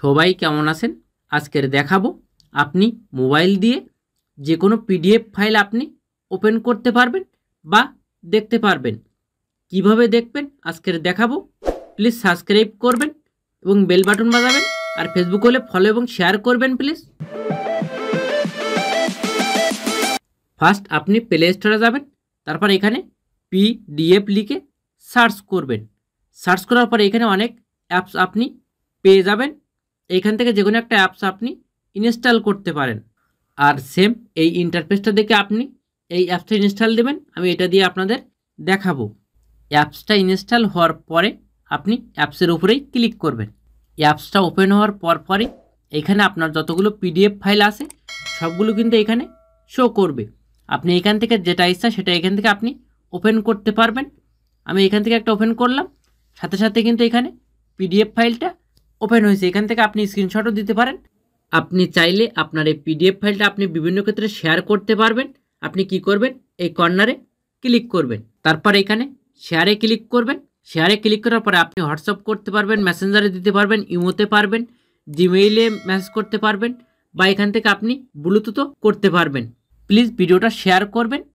সবাই কেমন আছেন আজকের দেখাবো আপনি মোবাইল দিয়ে যে কোনো পিডিএফ ফাইল আপনি ওপেন করতে পারবেন বা দেখতে পারবেন কিভাবে দেখবেন আজকের দেখাবো প্লিজ সাবস্ক্রাইব করবেন এবং বেল বাটন বাজাবেন আর ফেসবুক হলে ফলো এবং শেয়ার করবেন প্লিজ ফার্স্ট আপনি প্লে স্টোরে যাবেন তারপর এখানে পিডিএফ লিখে সার্চ করবেন সার্চ করার পরে এখানে অনেক অ্যাপস আপনি পেয়ে যাবেন এখান থেকে যে কোনো একটা অ্যাপস আপনি ইনস্টল করতে পারেন আর সেম এই ইন্টারফেসটা দেখে আপনি এই অ্যাপসটা ইনস্টল দেবেন আমি এটা দিয়ে আপনাদের দেখাবো অ্যাপসটা ইনস্টল হওয়ার পরে আপনি অ্যাপসের উপরেই ক্লিক করবেন অ্যাপসটা ওপেন হওয়ার পর পরে এখানে আপনার যতগুলো পিডিএফ ফাইল আছে সবগুলো কিন্তু এখানে শো করবে আপনি এখান থেকে যেটা ইচ্ছা সেটা এখান থেকে আপনি ওপেন করতে পারবেন আমি এখান থেকে একটা ওপেন করলাম সাথে সাথে কিন্তু এখানে পিডিএফ ফাইলটা ওপেন হয়েছে এখান থেকে আপনি স্ক্রিনশটও দিতে পারেন আপনি চাইলে আপনার এই পিডিএফ ফাইলটা আপনি বিভিন্ন ক্ষেত্রে শেয়ার করতে পারবেন আপনি কি করবেন এই কর্নারে ক্লিক করবেন তারপর এখানে শেয়ারে ক্লিক করবেন শেয়ারে ক্লিক করার পরে আপনি হোয়াটসঅ্যাপ করতে পারবেন মেসেঞ্জারে দিতে পারবেন ইমোতে পারবেন জিমেইলে ম্যাসেজ করতে পারবেন বা এখান থেকে আপনি ব্লুটুথও করতে পারবেন প্লিজ ভিডিওটা শেয়ার করবেন